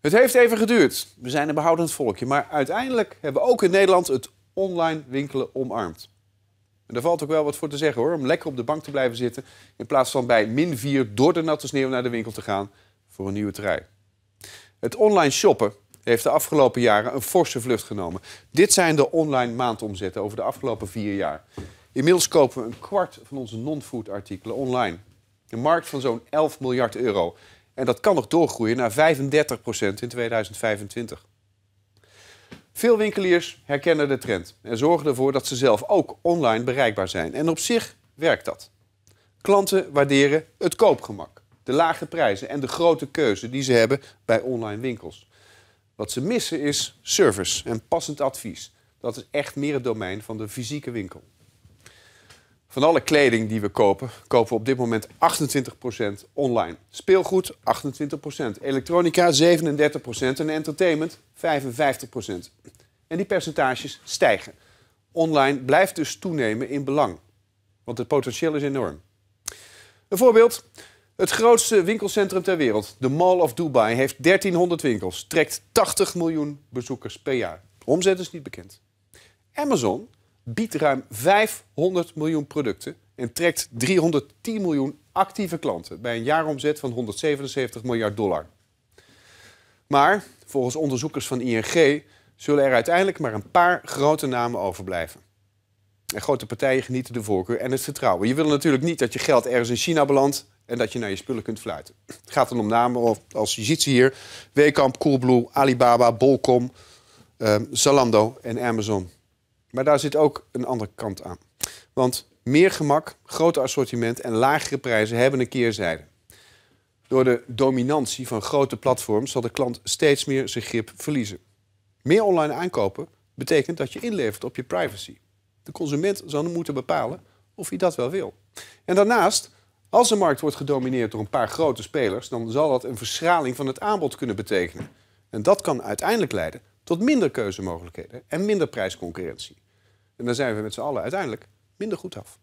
Het heeft even geduurd. We zijn een behoudend volkje. Maar uiteindelijk hebben we ook in Nederland het online winkelen omarmd. En daar valt ook wel wat voor te zeggen hoor. Om lekker op de bank te blijven zitten. In plaats van bij min 4 door de natte sneeuw naar de winkel te gaan voor een nieuwe trui. Het online shoppen heeft de afgelopen jaren een forse vlucht genomen. Dit zijn de online maandomzetten over de afgelopen vier jaar. Inmiddels kopen we een kwart van onze non-food artikelen online. Een markt van zo'n 11 miljard euro. En dat kan nog doorgroeien naar 35% in 2025. Veel winkeliers herkennen de trend en zorgen ervoor dat ze zelf ook online bereikbaar zijn. En op zich werkt dat. Klanten waarderen het koopgemak, de lage prijzen en de grote keuze die ze hebben bij online winkels. Wat ze missen is service en passend advies. Dat is echt meer het domein van de fysieke winkel. Van alle kleding die we kopen, kopen we op dit moment 28% online. Speelgoed 28%, elektronica 37% en entertainment 55%. En die percentages stijgen. Online blijft dus toenemen in belang, want het potentieel is enorm. Een voorbeeld. Het grootste winkelcentrum ter wereld, de Mall of Dubai, heeft 1300 winkels, trekt 80 miljoen bezoekers per jaar. omzet is niet bekend. Amazon biedt ruim 500 miljoen producten en trekt 310 miljoen actieve klanten bij een jaaromzet van 177 miljard dollar. Maar volgens onderzoekers van ING zullen er uiteindelijk maar een paar grote namen overblijven. En grote partijen genieten de voorkeur en het vertrouwen. Je wil natuurlijk niet dat je geld ergens in China belandt en dat je naar je spullen kunt fluiten. Het gaat dan om namen als je ziet ze hier: Wekamp, Coolblue, Alibaba, Bolcom, eh, Zalando en Amazon. Maar daar zit ook een andere kant aan. Want meer gemak, groter assortiment en lagere prijzen hebben een keerzijde. Door de dominantie van grote platforms zal de klant steeds meer zijn grip verliezen. Meer online aankopen betekent dat je inlevert op je privacy. De consument zal moeten bepalen of hij dat wel wil. En daarnaast, als de markt wordt gedomineerd door een paar grote spelers, dan zal dat een verschraling van het aanbod kunnen betekenen. En dat kan uiteindelijk leiden tot minder keuzemogelijkheden en minder prijsconcurrentie. En dan zijn we met z'n allen uiteindelijk minder goed af.